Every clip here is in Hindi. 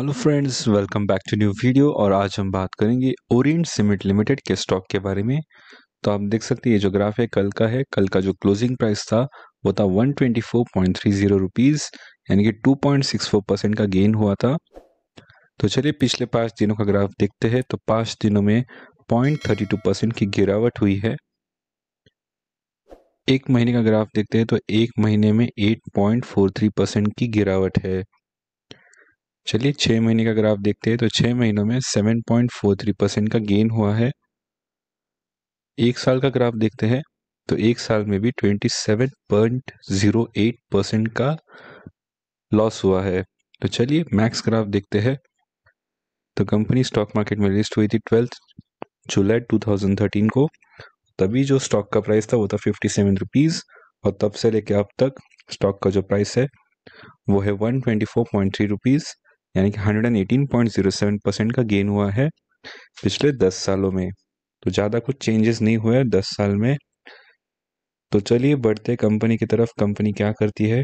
hello friends welcome back to new video और आज हम बात करेंगे ओरिएंट सीमेंट लिमिटेड के स्टॉक के बारे में तो आप देख सकते हैं ये जो ग्राफ है कल का है कल का जो क्लोजिंग प्राइस था वो था 124.30 रुपीस यानी कि 2.64 परसेंट का गेन हुआ था तो चलिए पिछले पाँच दिनों का ग्राफ देखते हैं तो पाँच दिनों में पॉइंट परसेंट की गिरावट हुई है एक महीने का ग्राफ देखते हैं तो एक महीने में एट परसेंट की गिरावट है चलिए छः महीने का ग्राफ देखते हैं तो छः महीनों में seven point four three percent का गेन हुआ है एक साल का ग्राफ देखते हैं तो एक साल में भी twenty seven point zero eight percent का लॉस हुआ है तो चलिए मैक्स ग्राफ देखते हैं तो कंपनी स्टॉक मार्केट में लिस्ट हुई थी ट्वेल्थ जुलाई टू को तभी जो स्टॉक का प्राइस था वो था फिफ्टी सेवन रुपीज़ और तब से लेके अब तक स्टॉक का जो प्राइस है वो है one twenty four point three rupees यानी कि 118.07 परसेंट का गेन हुआ है पिछले दस सालों में तो ज़्यादा कुछ चेंजेस नहीं हुए दस साल में तो चलिए बढ़ते कंपनी की तरफ कंपनी क्या करती है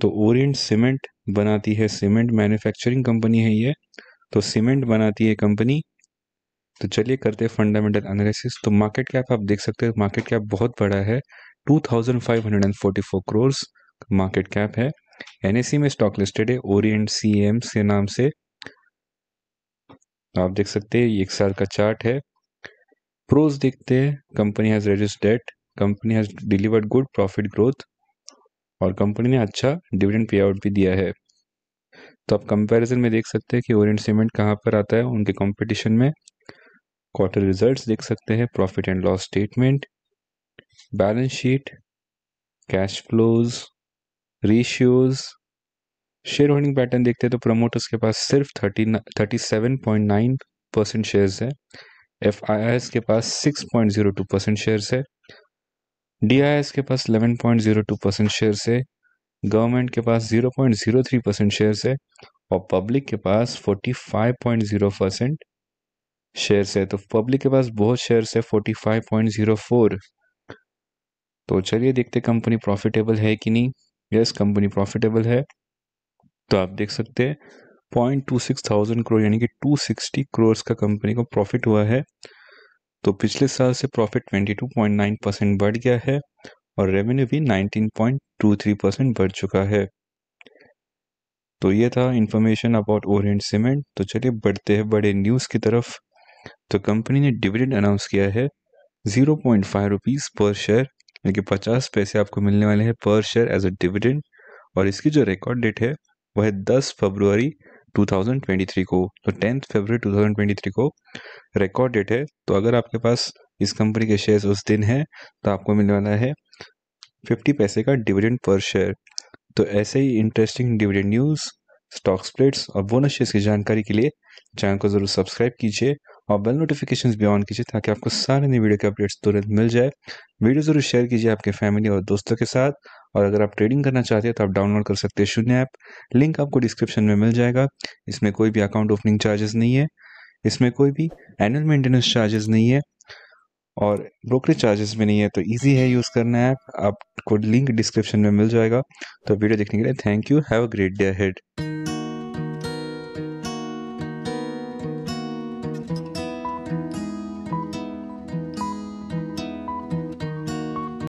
तो ओरिएंट सीमेंट बनाती है सीमेंट मैन्युफैक्चरिंग कंपनी है ये तो सीमेंट बनाती है कंपनी तो चलिए करते हैं फंडामेंटल एनालिसिस तो मार्केट कैप आप देख सकते हो मार्केट कैप बहुत बड़ा है 2544 क्रोर्स मार्केट कैप है एन में स्टॉक लिस्टेड है ओरिएंट सी के नाम से आप देख सकते हैं एक साल का चार्ट है प्रोज देखते हैं company has reduce debt company has delivered good profit growth और कंपनी ने अच्छा डिविडेंड पे आउट भी दिया है तो आप कंपैरिजन में देख सकते हैं कि ओरिएंट सीमेंट कहाँ पर आता है उनके कंपटीशन में क्वार्टर रिजल्ट्स देख सकते हैं profit and loss statement balance sheet cash flows ratios share holding pattern देखते हैं तो प्रमोटर्स के पास सिर्फ thirty thirty seven point nine percent shares है एफ के पास six point zero two percent shares है डी के पास eleven point zero two percent share है गवर्नमेंट के पास zero point zero three percent share है और पब्लिक के पास forty five point zero percent shares है तो पब्लिक के पास बहुत शेयर है forty five point zero four तो चलिए देखते कंपनी प्रॉफिटेबल है कि नहीं यस कंपनी प्रॉफिटेबल है तो आप देख सकते हैं point two six thousand crore यानी कि टू सिक्सटी करोड़ का कंपनी को प्रॉफिट हुआ है तो पिछले साल से profit twenty two point nine percent बढ़ गया है और रेवेन्यू भी nineteen point two three percent बढ़ चुका है तो ये था इन्फॉर्मेशन अबाउट ओरियंट सीमेंट तो चलिए बढ़ते हैं बड़े न्यूज़ की तरफ तो कंपनी ने डिविडेंड अनाउंस किया है zero point five rupees per share यानी कि पचास पैसे आपको मिलने वाले हैं पर शेयर एज अ डिविडेंड और इसकी जो रिकॉर्ड डेट है वह है दस फरवरी 2023 को तो टेंथ फरवरी 2023 को रिकॉर्ड डेट है तो अगर आपके पास इस कंपनी के शेयर्स उस दिन है तो आपको मिलने वाला है फिफ्टी पैसे का डिविडेंड पर शेयर तो ऐसे ही interesting dividend news stock splits और बोनस शेयर्स की जानकारी के लिए चैनल को ज़रूर सब्सक्राइब कीजिए और बेल नोटिफिकेशन भी ऑन कीजिए ताकि आपको सारे नई वीडियो के अपडेट्स तुरंत मिल जाए वीडियो ज़रूर शेयर कीजिए आपके फैमिली और दोस्तों के साथ और अगर आप ट्रेडिंग करना चाहते हैं तो आप डाउनलोड कर सकते हैं शून्य ऐप लिंक आपको डिस्क्रिप्शन में मिल जाएगा इसमें कोई भी अकाउंट ओपनिंग चार्जेस नहीं है इसमें कोई भी एनुअल मेंटेनेंस चार्जेस नहीं है और ब्रोकरेज चार्जेस भी नहीं है तो इजी है यूज़ करना ऐप आपको लिंक डिस्क्रिप्शन में मिल जाएगा तो वीडियो देखने के लिए thank you have a great day head